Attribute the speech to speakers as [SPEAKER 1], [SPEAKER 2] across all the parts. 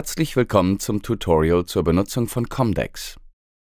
[SPEAKER 1] Herzlich willkommen zum Tutorial zur Benutzung von Comdex.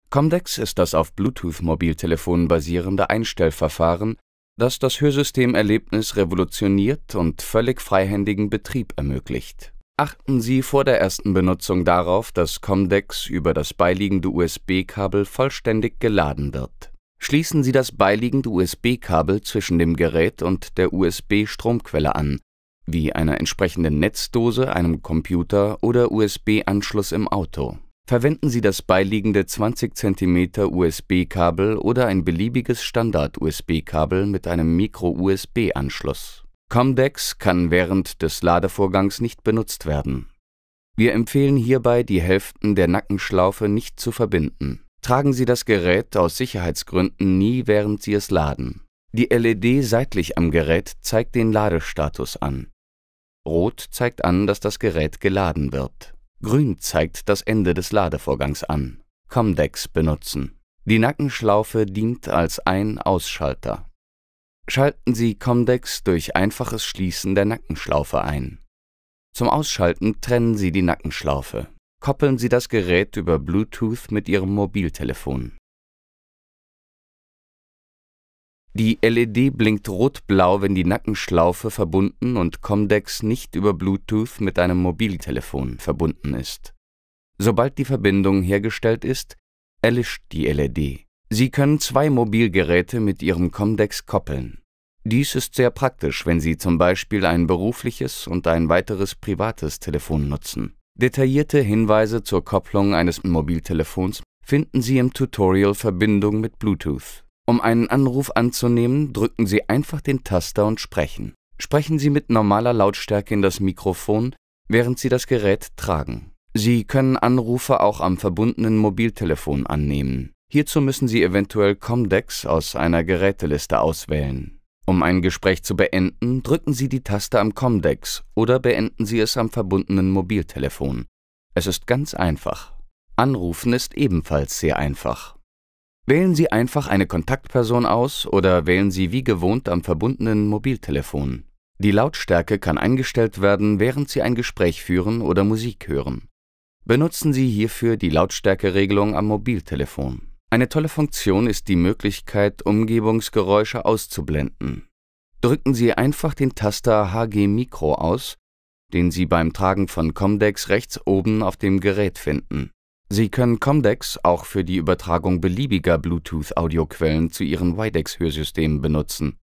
[SPEAKER 1] Comdex ist das auf Bluetooth-Mobiltelefonen basierende Einstellverfahren, das das Hörsystemerlebnis revolutioniert und völlig freihändigen Betrieb ermöglicht. Achten Sie vor der ersten Benutzung darauf, dass Comdex über das beiliegende USB-Kabel vollständig geladen wird. Schließen Sie das beiliegende USB-Kabel zwischen dem Gerät und der USB-Stromquelle an wie einer entsprechenden Netzdose, einem Computer oder USB-Anschluss im Auto. Verwenden Sie das beiliegende 20 cm USB-Kabel oder ein beliebiges Standard-USB-Kabel mit einem Micro-USB-Anschluss. Comdex kann während des Ladevorgangs nicht benutzt werden. Wir empfehlen hierbei, die Hälften der Nackenschlaufe nicht zu verbinden. Tragen Sie das Gerät aus Sicherheitsgründen nie, während Sie es laden. Die LED seitlich am Gerät zeigt den Ladestatus an. Rot zeigt an, dass das Gerät geladen wird. Grün zeigt das Ende des Ladevorgangs an. Comdex benutzen. Die Nackenschlaufe dient als Ein-Ausschalter. Schalten Sie Comdex durch einfaches Schließen der Nackenschlaufe ein. Zum Ausschalten trennen Sie die Nackenschlaufe. Koppeln Sie das Gerät über Bluetooth mit Ihrem Mobiltelefon. Die LED blinkt rot-blau, wenn die Nackenschlaufe verbunden und Comdex nicht über Bluetooth mit einem Mobiltelefon verbunden ist. Sobald die Verbindung hergestellt ist, erlischt die LED. Sie können zwei Mobilgeräte mit Ihrem Comdex koppeln. Dies ist sehr praktisch, wenn Sie zum Beispiel ein berufliches und ein weiteres privates Telefon nutzen. Detaillierte Hinweise zur Kopplung eines Mobiltelefons finden Sie im Tutorial Verbindung mit Bluetooth. Um einen Anruf anzunehmen, drücken Sie einfach den Taster und sprechen. Sprechen Sie mit normaler Lautstärke in das Mikrofon, während Sie das Gerät tragen. Sie können Anrufe auch am verbundenen Mobiltelefon annehmen. Hierzu müssen Sie eventuell Comdex aus einer Geräteliste auswählen. Um ein Gespräch zu beenden, drücken Sie die Taste am Comdex oder beenden Sie es am verbundenen Mobiltelefon. Es ist ganz einfach. Anrufen ist ebenfalls sehr einfach. Wählen Sie einfach eine Kontaktperson aus oder wählen Sie wie gewohnt am verbundenen Mobiltelefon. Die Lautstärke kann eingestellt werden, während Sie ein Gespräch führen oder Musik hören. Benutzen Sie hierfür die Lautstärkeregelung am Mobiltelefon. Eine tolle Funktion ist die Möglichkeit, Umgebungsgeräusche auszublenden. Drücken Sie einfach den Taster HG Mikro aus, den Sie beim Tragen von Comdex rechts oben auf dem Gerät finden. Sie können Comdex auch für die Übertragung beliebiger Bluetooth-Audioquellen zu Ihren Widex-Hörsystemen benutzen.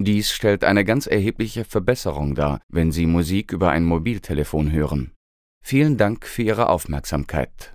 [SPEAKER 1] Dies stellt eine ganz erhebliche Verbesserung dar, wenn Sie Musik über ein Mobiltelefon hören. Vielen Dank für Ihre Aufmerksamkeit